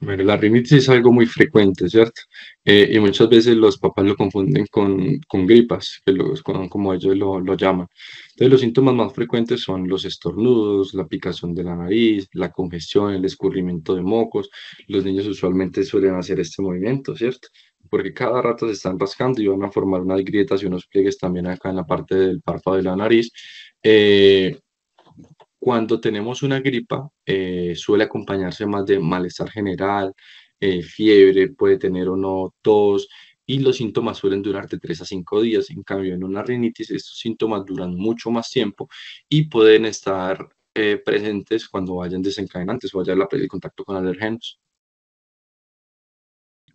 Bueno, la rinitis es algo muy frecuente, ¿cierto? Eh, y muchas veces los papás lo confunden con, con gripas, que los, como ellos lo, lo, llaman. Entonces, los síntomas más frecuentes son los estornudos, la picazón de la nariz, la congestión, el escurrimiento de mocos. Los niños usualmente suelen hacer este movimiento, ¿cierto? Porque cada rato se están rascando y van a formar unas grietas y unos pliegues también acá en la parte del párpado de la nariz. Eh, cuando tenemos una gripa, eh, suele acompañarse más de malestar general, eh, fiebre, puede tener o no tos, y los síntomas suelen durar de 3 a 5 días. En cambio, en una rinitis, estos síntomas duran mucho más tiempo y pueden estar eh, presentes cuando vayan desencadenantes o haya el contacto con alergenos.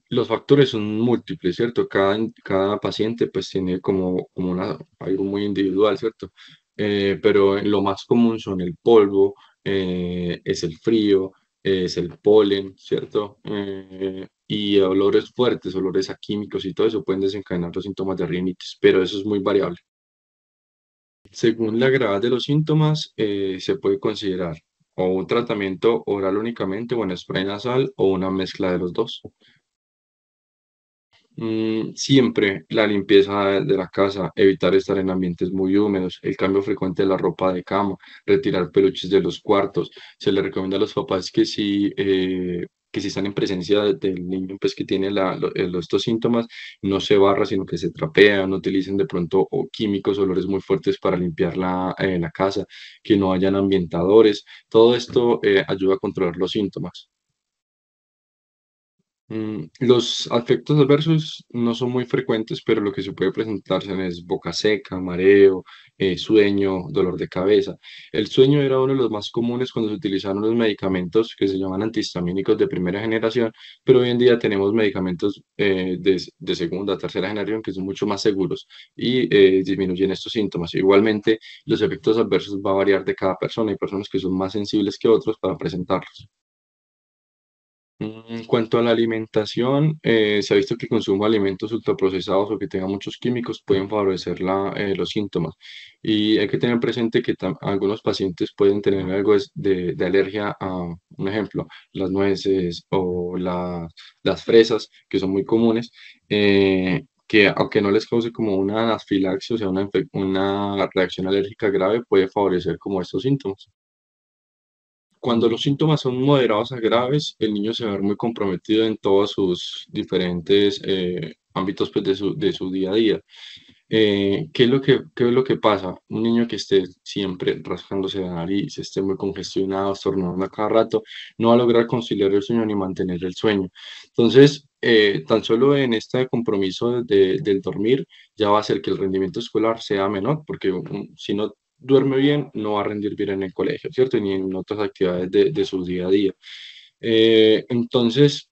Los factores son múltiples, ¿cierto? Cada, cada paciente pues tiene como, algo muy individual, ¿cierto? Eh, pero lo más común son el polvo, eh, es el frío, es el polen, ¿cierto? Eh, y olores fuertes, olores a químicos y todo eso pueden desencadenar los síntomas de rinitis, pero eso es muy variable. Según la gravedad de los síntomas, se puede considerar o un tratamiento oral únicamente, o un spray nasal, o una mezcla de los dos. Mm, siempre la limpieza de la casa, evitar estar en ambientes muy húmedos, el cambio frecuente de la ropa de cama, retirar peluches de los cuartos. Se le recomienda a los papás que si, eh, que si están en presencia del niño pues, que tiene eh, estos síntomas, no se barra, sino que se trapean, no utilicen de pronto o químicos, olores muy fuertes para limpiar la, eh, la casa, que no hayan ambientadores. Todo esto ayuda a controlar los síntomas. Mm, los efectos adversos no son muy frecuentes, pero lo que se puede presentarse es boca seca, mareo, eh, sueño, dolor de cabeza. El sueño era uno de los más comunes cuando se utilizaron los medicamentos que se llaman antihistamínicos de primera generación, pero hoy en día tenemos medicamentos eh, de, segunda, tercera generación que son mucho más seguros y eh, disminuyen estos síntomas. Igualmente, los efectos adversos va a variar de cada persona. Hay personas que son más sensibles que otros para presentarlos. Mm, en cuanto a la alimentación, eh, se ha visto que consumo de alimentos ultraprocesados o que tengan muchos químicos pueden favorecer eh, los síntomas. Y hay que tener presente que algunos pacientes pueden tener algo de, alergia a, un ejemplo, las nueces o las fresas, que son muy comunes, eh, que aunque no les cause como una anafilaxia, o sea, una, una reacción alérgica grave, puede favorecer como estos síntomas. Cuando los síntomas son moderados a graves, el niño se va a ver muy comprometido en todos sus diferentes eh, ámbitos pues, de, su, de, su, día a día. Eh, ¿qué, es lo que, qué es lo que pasa? Un niño que esté siempre rascándose la nariz, esté muy congestionado, estornudando a cada rato, no va a lograr conciliar el sueño ni mantener el sueño. Entonces, eh, tan solo en este compromiso de, del dormir ya va a hacer que el rendimiento escolar sea menor, porque mm, si no duerme bien, no va a rendir bien en el colegio, ¿cierto? Ni en otras actividades de, su día a día. Eh, entonces,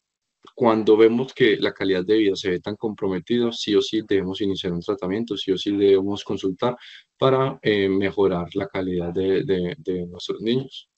cuando vemos que la calidad de vida se ve tan comprometida, sí o sí debemos iniciar un tratamiento, sí o sí debemos consultar para eh, mejorar la calidad de, de nuestros niños.